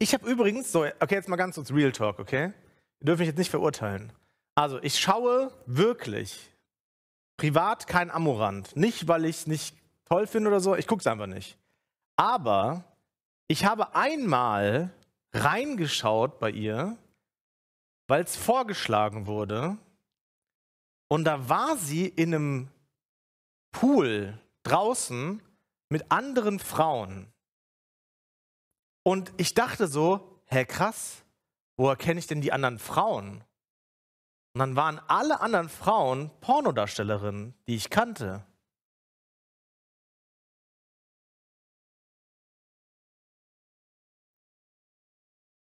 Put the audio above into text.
Ich habe übrigens, so, okay, jetzt mal ganz kurz Real Talk, okay? Ihr dürft mich jetzt nicht verurteilen. Also, ich schaue wirklich privat kein Amorant. Nicht, weil ich es nicht toll finde oder so, ich gucke es einfach nicht. Aber ich habe einmal reingeschaut bei ihr, weil es vorgeschlagen wurde. Und da war sie in einem Pool draußen mit anderen Frauen. Und ich dachte so, hä krass, woher kenne ich denn die anderen Frauen? Und dann waren alle anderen Frauen Pornodarstellerinnen, die ich kannte.